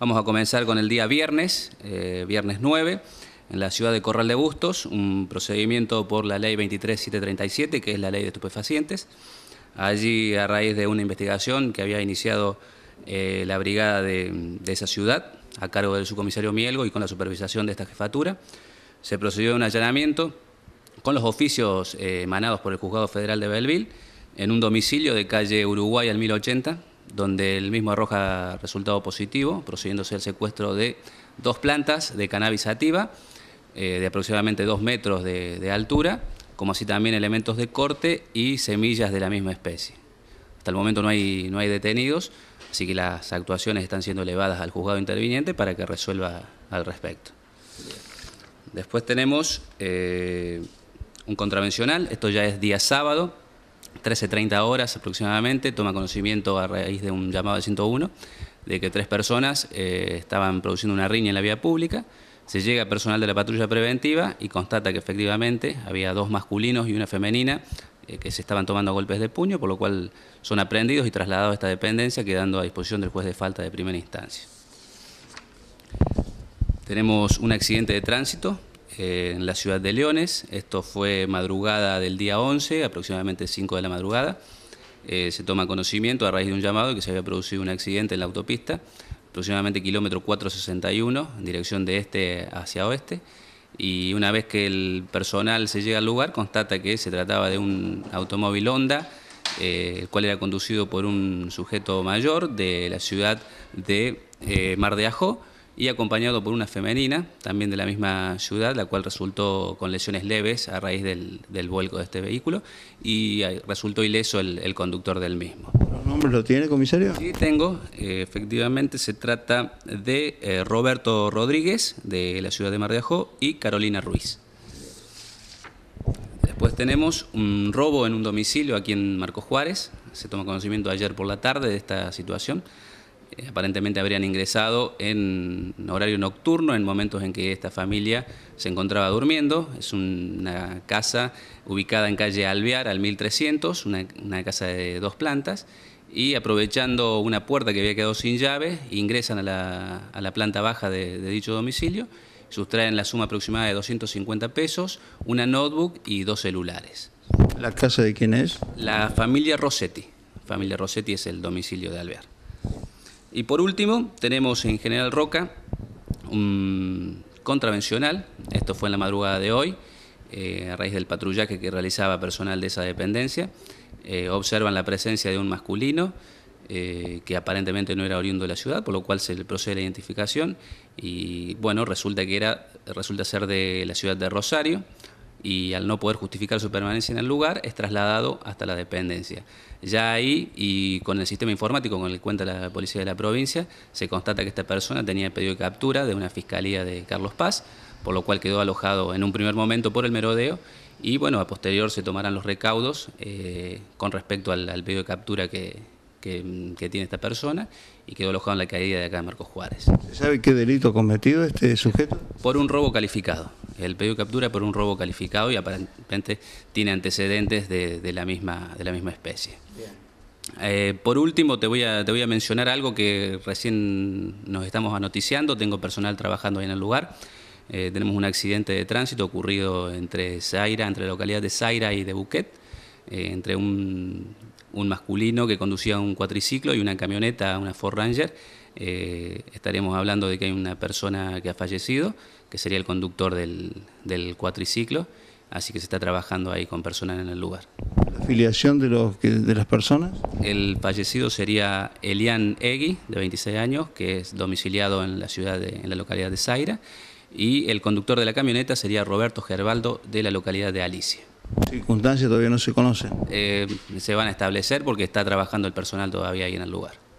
Vamos a comenzar con el día viernes, eh, viernes 9, en la ciudad de Corral de Bustos, un procedimiento por la ley 23737, que es la ley de estupefacientes. Allí, a raíz de una investigación que había iniciado eh, la brigada de, esa ciudad, a cargo del subcomisario Mielgo y con la supervisación de esta jefatura, se procedió a un allanamiento con los oficios manados eh, emanados por el Juzgado Federal de Belville en un domicilio de calle Uruguay al 1080 donde el mismo arroja resultado positivo, procediéndose al secuestro de dos plantas de cannabis sativa eh, de aproximadamente dos metros de, altura, como así también elementos de corte y semillas de la misma especie. Hasta el momento no hay, no hay detenidos, así que las actuaciones están siendo elevadas al juzgado interviniente para que resuelva al respecto. Después tenemos eh, un contravencional, esto ya es día sábado, 13.30 horas aproximadamente, toma conocimiento a raíz de un llamado de 101 de que tres personas eh, estaban produciendo una riña en la vía pública. Se llega personal de la patrulla preventiva y constata que efectivamente había dos masculinos y una femenina eh, que se estaban tomando golpes de puño, por lo cual son aprendidos y trasladados a esta dependencia, quedando a disposición del juez de falta de primera instancia. Tenemos un accidente de tránsito eh, en la ciudad de Leones. Esto fue madrugada del día 11, aproximadamente 5 de la madrugada. Eh, se toma conocimiento a raíz de un llamado que se había producido un accidente en la autopista, aproximadamente kilómetro 461, en dirección de este hacia oeste. Y una vez que el personal se llega al lugar, constata que se trataba de un automóvil Honda, eh, el cual era conducido por un sujeto mayor de la ciudad de Mar de Ajó y acompañado por una femenina, también de la misma ciudad, la cual resultó con lesiones leves a raíz del, del vuelco de este vehículo y eh, resultó ileso el, conductor del mismo. ¿Los nombres lo tiene, comisario? Sí, tengo. Eh, efectivamente, se trata de eh, Roberto Rodríguez, de la ciudad de Mar de Ajó, y Carolina Ruiz. Después tenemos un robo en un domicilio aquí en Marcos Juárez. Se toma conocimiento ayer por la tarde de esta situación aparentemente habrían ingresado en horario nocturno, en momentos en que esta familia se encontraba durmiendo. Es una casa ubicada en calle Alvear al 1300, una, casa de dos plantas y aprovechando una puerta que había quedado sin llave, ingresan a la, planta baja de, dicho domicilio, sustraen la suma aproximada de 250 pesos, una notebook y dos celulares. ¿La casa de quién es? La familia Rossetti. Familia Rossetti es el domicilio de Alvear. Y por último, tenemos en General Roca un contravencional, esto fue en la madrugada de hoy, eh, a raíz del patrullaje que realizaba personal de esa dependencia. Eh, observan la presencia de un masculino eh, que aparentemente no era oriundo de la ciudad, por lo cual se le procede la identificación y bueno, resulta que era, resulta ser de la ciudad de Rosario y al no poder justificar su permanencia en el lugar es trasladado hasta la dependencia. Ya ahí y con el sistema informático con el que cuenta la policía de la provincia se constata que esta persona tenía pedido de captura de una fiscalía de Carlos Paz, por lo cual quedó alojado en un primer momento por el merodeo y bueno, a posterior se tomarán los recaudos eh, con respecto al, pedido de captura que, tiene esta persona y quedó alojado en la caída de acá de Marcos Juárez. sabe qué delito ha cometido este sujeto? Por un robo calificado el pedido de captura por un robo calificado y aparentemente tiene antecedentes de, la, misma, especie. Eh, por último, te voy, a, mencionar algo que recién nos estamos anoticiando. Tengo personal trabajando en el lugar. Eh, tenemos un accidente de tránsito ocurrido entre Zaira, entre la localidad de Zaira y de Buquet, eh, entre un, un masculino que conducía un cuatriciclo y una camioneta, una Ford Ranger eh, estaremos hablando de que hay una persona que ha fallecido, que sería el conductor del, cuatriciclo, así que se está trabajando ahí con personal en el lugar. ¿La afiliación de, los, de las personas? El fallecido sería Elian Egui, de 26 años, que es domiciliado en la, ciudad en la localidad de Zaira, y el conductor de la camioneta sería Roberto Gerbaldo, de la localidad de Alicia. ¿Circunstancias todavía no se conocen? Eh, se van a establecer porque está trabajando el personal todavía ahí en el lugar.